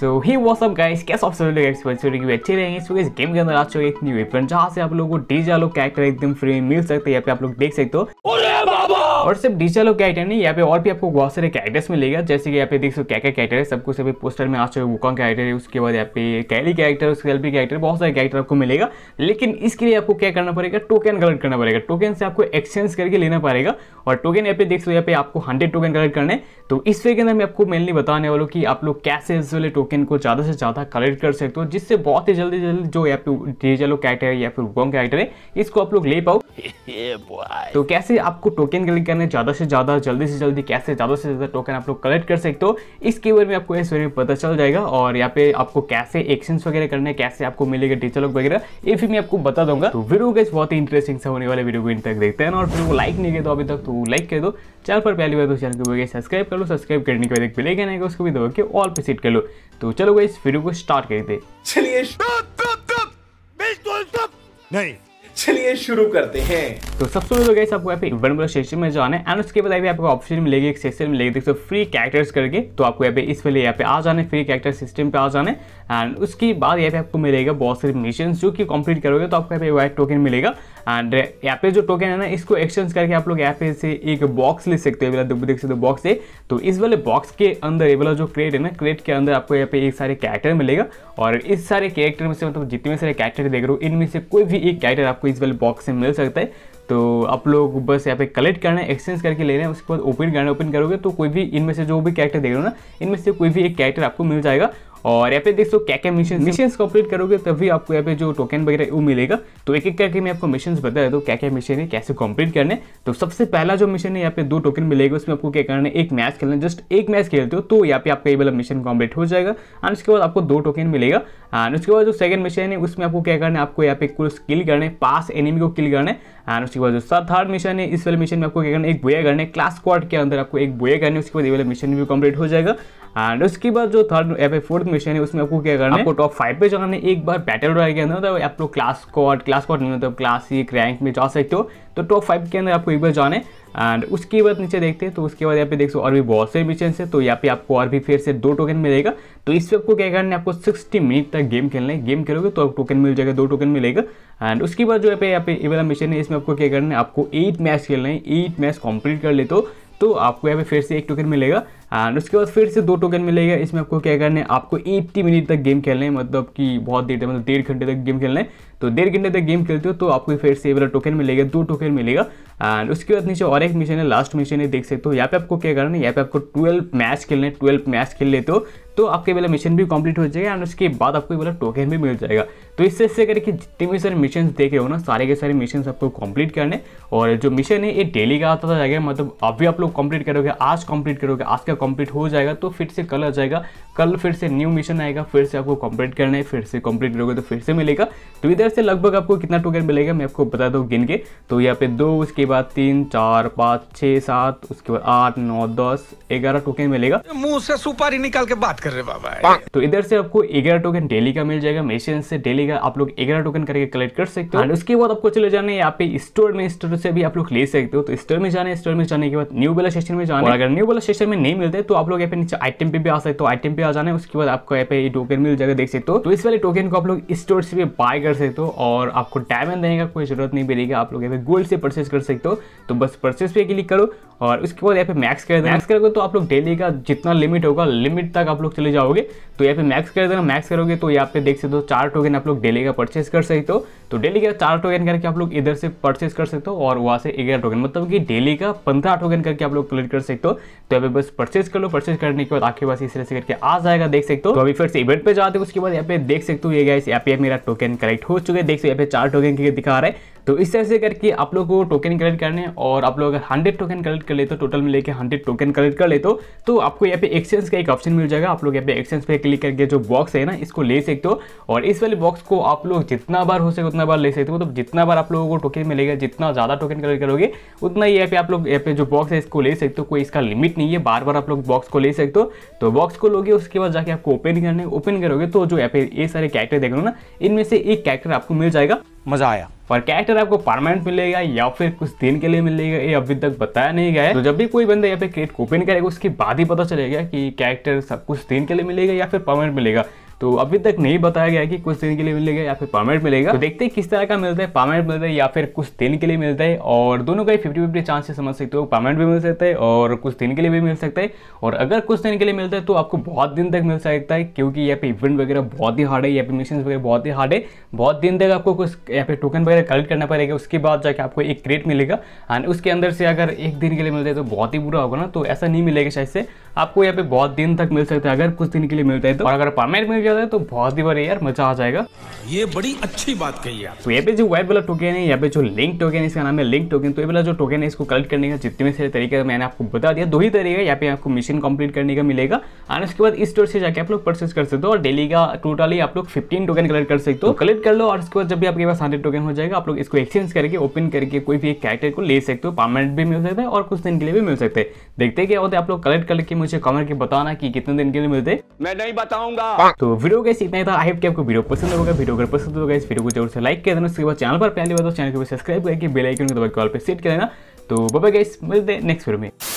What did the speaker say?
सो hi what's up guys कैसे आप सभी लोग हो रही है अच्छे रहेंगे सो इस गेम के अंदर आ चुके एक न्यू वेपन जहाँ से आप लोगों को डीजे लोग कैरेक्टर एकदम फ्री में मिल सकते हैं यहाँ पे आप लोग देख सकते हो और सिर्फ डीजे लोग कैरेक्टर नहीं यहाँ पे और भी आपको बहुत सारे कैरेक्टर्स मिलेगा जैसे कि यहाँ पे देख सकते हो क्या क्या कैरेक्टर है सब कुछ अभी पोस्टर में आ चुके वुकॉन कैरेक्टर है उसके बाद यहाँ पे कैली कैरेक्टर उसके एल कैरेक्टर बहुत सारे कैरेक्टर आपको मिलेगा लेकिन इसके लिए आपको क्या करना पड़ेगा टोकन कलेक्ट करना पड़ेगा टोकन से आपको एक्सचेंज करके लेना पड़ेगा और टोकन यहाँ पे देख सकते हो यहाँ पे आपको हंड्रेड टोकन कलेक्ट करना है तो इस वे के अंदर मैं आपको मेनली बताने वालों की आप लोग कैसे अपने टोकन को ज़्यादा से ज़्यादा कलेक्ट कर सकते हो जिससे बहुत ही जल्दी जल्दी जो या फिर डिजिटल कैरेक्टर है या फिर वॉन्ग कैरेक्टर है इसको आप लोग ले पाओ तो कैसे आपको टोकन कलेक्ट करने ज़्यादा से ज़्यादा जल्दी से जल्दी कैसे ज़्यादा से ज़्यादा टोकन आप लोग कलेक्ट कर सकते हो इसके बारे में आपको इस वीडियो में पता चल जाएगा और यहाँ पे आपको कैसे एक्शन वगैरह करने कैसे आपको मिलेगा डिजिटल वगैरह ये भी मैं आपको बता दूंगा तो वीडियो गैस बहुत ही इंटरेस्टिंग सा होने वाले वीडियो को इन तक देखते हैं और वीडियो को लाइक नहीं किया तो अभी तक तो लाइक कर दो चैनल पर पहली बार तो चैनल को सब्सक्राइब कर लो सब्सक्राइब करने के बाद एक बिलेगा उसको भी दबा के ऑल पे सीट कर लो तो चलो गई इस वीडियो को स्टार्ट करते चलिए नहीं चलिए शुरू करते हैं तो सबसे पहले तो गए आपको यहाँ पे वन प्लस सेक्शन में जाना है एंड उसके बाद भी आपको ऑप्शन मिलेगी एक सेक्शन मिलेगी देख सकते फ्री कैरेक्टर्स करके तो आपको यहाँ पे इस वाले यहाँ पे आ जाने फ्री कैरेक्टर सिस्टम पे आ जाने एंड उसके बाद यहाँ पे आपको मिलेगा बहुत सारे मिशन जो कि कंप्लीट करोगे तो आपको यहाँ पे वाइट टोकन मिलेगा एंड हाँ, यहाँ पे जो टोकन है ना इसको एक्सचेंज करके आप लोग यहाँ पे से एक बॉक्स ले सकते हो वाला मतलब देख सकते हो बॉक्स है तो इस वाले बॉक्स के अंदर ये वाला जो क्रेट है ना क्रेट के अंदर आपको यहाँ पे एक सारे कैरेक्टर मिलेगा और इस सारे कैरेक्टर में से मतलब जितने सारे कैरेक्टर देख रहे हो इनमें से कोई भी एक कैरेक्टर आपको इस वाले बॉक्स से मिल सकता है तो आप लोग बस यहाँ पे कलेक्ट करना है एक्सचेंज करके ले रहे हैं उसके बाद ओपन करना ओपन करोगे तो कोई भी इनमें से जो भी कैरेक्टर देख रहे हो ना इनमें से कोई भी एक कैरेक्टर आपको मिल जाएगा और यहाँ पे देख सो क्या क्या मिशन मिशन कंप्लीट करोगे तभी आपको यहाँ पे जो टोकन वगैरह वो मिलेगा तो एक एक करके मैं आपको मिशन बता देता हूँ क्या क्या मिशन है कैसे कंप्लीट करने तो सबसे पहला जो मिशन है यहाँ पे दो टोकन मिलेगा उसमें आपको क्या करना है एक मैच खेलना जस्ट एक मैच खेलते हो तो यहाँ पे आपका ये वाला मिशन कम्प्लीट हो जाएगा एंड उसके बाद आपको दो टोकन मिलेगा एंड उसके बाद जो सेकंड मिशन है उसमें आपको क्या करना है आपको यहाँ पे कुल किल करना है पास एनिमी को किल करना है एंड उसके बाद जो थर्ड मिशन है इस वाले मिशन में आपको क्या करना है एक बोया करना है क्लास स्क्वाड के अंदर आपको एक बोया करना है उसके बाद ये वाला मिशन भी कम्प्लीट हो जाएगा एंड उसके बाद जो थर्ड या फोर्थ मिशन है उसमें आपको क्या करना है आपको टॉप फाइव पे जाना है एक बार बैटल रॉयल के अंदर आप लोग क्लास कॉड क्लास कॉड नहीं क्लास मतलब एक रैंक में जा सकते हो तो टॉप फाइव के अंदर आपको एक बार जाना है एंड उसके बाद नीचे देखते हैं तो उसके बाद यहाँ पे देख सो और भी बहुत सारे मिशन है तो यहाँ पे आपको और भी फिर से दो टोकन मिलेगा तो इस पर आपको क्या करना है आपको सिक्सटी मिनट तक गेम खेलना है गेम खेलोगे तो आपको टोकन मिल जाएगा दो टोकन मिलेगा एंड उसके बाद जो यहाँ पे यहाँ पे ये वाला मिशन है इसमें आपको क्या करना है आपको एट मैच खेलना है एट मैच कंप्लीट कर लेते हो तो आपको यहाँ पे फिर से एक टोकन मिलेगा एंड उसके बाद फिर से दो टोकन मिलेगा इसमें आपको क्या करना है आपको 80 मिनट तक गेम खेलना है मतलब कि बहुत देर तक मतलब डेढ़ घंटे तक गेम खेलना है तो डेढ़ घंटे तक गेम खेलते हो तो आपको फिर से वाला टोकन मिलेगा दो टोकन मिलेगा एंड उसके बाद नीचे और एक मिशन है लास्ट मिशन है देख सकते हो यहाँ पे आपको क्या करना है यहाँ पे आपको ट्वेल्व मैच खेलने ट्वेल्व मैच खेल लेते हो तो आपके वाला मिशन भी कंप्लीट हो जाएगा एंड उसके बाद आपको वाला टोकन भी मिल जाएगा तो इससे इससे करके जितने भी सारे मिशन देखे हो ना सारे के सारे मिशन आपको कंप्लीट करने और जो मिशन है ये डेली का आता जाएगा मतलब अभी आप लोग कंप्लीट करोगे आज कंप्लीट करोगे आज का कंप्लीट हो जाएगा तो फिर से कल आ जाएगा कल फिर से न्यू मिशन आएगा फिर से आपको कंप्लीट करना है फिर से कंप्लीट करोगे तो फिर से मिलेगा तो इधर इधर से लगभग आपको कितना टोकन मिलेगा मैं आपको बता दूँ गिन के तो यहाँ पे दो उसके बाद तीन चार पाँच छः सात उसके बाद आठ नौ दस ग्यारह टोकन मिलेगा मुंह से सुपारी निकाल के बात कर रहे बाबा तो इधर से आपको ग्यारह टोकन डेली का मिल जाएगा मेशन से डेली का आप लोग ग्यारह टोकन करके कलेक्ट कर सकते हो हाँ। उसके बाद आपको चले जाने यहाँ पे स्टोर में स्टोर से भी आप लोग ले सकते हो तो स्टोर में जाने स्टोर में जाने के बाद न्यू वाला सेशन में जाने अगर न्यू वाला सेशन में नहीं मिलते तो आप लोग यहाँ पे नीचे आइटम पे भी आ सकते हो आइटम पे आ जाने उसके बाद आपको यहाँ पे टोकन मिल जाएगा देख सकते हो तो इस वाले टोकन को आप लोग स्टोर से भी बाय कर सकते हो सकते हो और आपको डायमंड देने का कोई ज़रूरत नहीं पड़ेगी आप लोग यहाँ पे गोल्ड से परचेस कर सकते हो तो बस परचेस पे क्लिक करो और उसके बाद यहाँ पे मैक्स कर देना मैक्स करोगे तो आप लोग डेली का जितना लिमिट होगा लिमिट तक आप लोग चले जाओगे तो यहाँ पे मैक्स कर देना मैक्स करोगे तो यहाँ पे देख सकते हो चार टोकन आप लोग डेली का परचेस कर सकते हो तो डेली का चार टोकन करके आप लोग इधर से परचेस कर सकते हो और वहाँ से ग्यारह टोकन मतलब कि डेली का पंद्रह टोकन करके आप लोग कलेक्ट कर सकते हो तो यहाँ पे बस परचेस कर लो परचेस करने के बाद आपके पास इस तरह से करके आ जाएगा देख सकते हो तो अभी फिर से इवेंट पे जाते हो उसके बाद यहाँ पे देख सकते हो ये गाइस यहाँ पे मेरा टोकन कलेक्ट हो चुके हैं देख सकते हैं चार टोकन के दिखा रहे हैं तो इस तरह से करके आप लोग को टोकन कलेक्ट करने और आप लोग अगर हंड्रेड टोकन कलेक्ट कर लेते तो टोटल में लेके हंड्रेड टोकन कलेक्ट कर ले तो तो आपको यहाँ पे एक्सचेंज का एक ऑप्शन मिल जाएगा आप लोग यहाँ पे एक्सचेंज पे क्लिक करके जो बॉक्स है ना इसको ले सकते हो और इस वाले बॉक्स को आप लोग जितना बार हो सके उतना बार ले सकते हो मतलब तो जितना बार आप लोगों को टोकन मिलेगा जितना ज़्यादा टोकन कलेक्ट करोगे उतना ही यहाँ पे आप लोग यहाँ पे जो बॉक्स है इसको ले सकते हो कोई इसका लिमिट नहीं है बार बार आप लोग बॉक्स को ले सकते हो तो बॉक्स को लोगे उसके बाद जाके आपको ओपन करने ओपन करोगे तो जो यहाँ पे ये सारे कैरेक्टर देख रहे हो ना इनमें से एक कैरेक्टर आपको मिल जाएगा मज़ा आया और कैरेक्टर आपको परमानेंट मिलेगा या फिर कुछ दिन के लिए मिलेगा ये अभी तक बताया नहीं गया है तो जब भी कोई बंदा यहाँ पे क्रेट ओपन करेगा उसके बाद ही पता चलेगा कि कैरेक्टर सब कुछ दिन के लिए मिलेगा या फिर परमानेंट मिलेगा तो अभी तक नहीं बताया गया कि कुछ दिन के लिए मिलेगा या फिर परमानेंट मिलेगा तो देखते हैं किस तरह का मिलता है परमानेंट मिलता है या फिर कुछ दिन के लिए मिलता है और दोनों का ही फिफ्टी फिफ्टी चांसेस समझ सकते हो परमानेंट भी मिल सकता है और कुछ दिन के लिए भी मिल सकता है और अगर कुछ दिन के लिए मिलता है तो आपको बहुत दिन तक मिल सकता है क्योंकि यहाँ पे इवेंट वगैरह बहुत ही हार्ड है यहाँ पे मिशन वगैरह बहुत ही हार्ड है बहुत दिन तक आपको कुछ यहाँ पे टोकन वगैरह कलेक्ट करना पड़ेगा उसके बाद जाके आपको एक क्रेट मिलेगा एंड उसके अंदर से अगर एक दिन के लिए मिलता है तो बहुत ही बुरा होगा ना तो ऐसा नहीं मिलेगा शायद से आपको यहाँ पे बहुत दिन तक मिल सकता है अगर कुछ दिन के लिए मिलता है तो और अगर परमानेंट मिल जाते हैं तो बहुत ही बड़ी यार मजा आ जाएगा ये बड़ी अच्छी बात कही आप तो यहाँ पे जो वाइट वाला टोकन है यहाँ पे जो लिंक टोकन है इसका नाम है लिंक टोकन तो ये वाला जो टोकन है इसको कलेक्ट करने का जितने सारे तरीके मैंने आपको बता दिया दो ही तरीके यहाँ पे आपको मिशन कंप्लीट करने का मिलेगा और उसके बाद इस स्टोर से जाकर आप लोग परचेस कर सकते हो और डेली का टोटली आप लोग फिफ्टीन टोकन कलेक्ट कर सकते हो कलेक्ट तो कर लो और उसके बाद जब भी आपके पास हंड्रेड टोकन हो जाएगा आप लोग इसको एक्सचेंज करके ओपन करके कोई भी एक कैरेक्टर को ले सकते हो परमानेंट भी मिल सकता है और कुछ दिन के लिए भी मिल सकते हैं देखते क्या होते हैं आप लोग कलेक्ट करके मुझे कमेंट के बताना कि कितने दिन के लिए मिलते मैं नहीं बताऊंगा तो वीडियो गैस इतना ही था आई होप कि आपको वीडियो पसंद होगा वीडियो अगर पसंद होगा इस वीडियो को जरूर से लाइक कर देना उसके बाद चैनल पर पहली बार तो चैनल को सब्सक्राइब करके बेलाइकन को दबाकर कॉल पर सेट कर देना तो बबा गैस मिलते हैं नेक्स्ट वीडियो में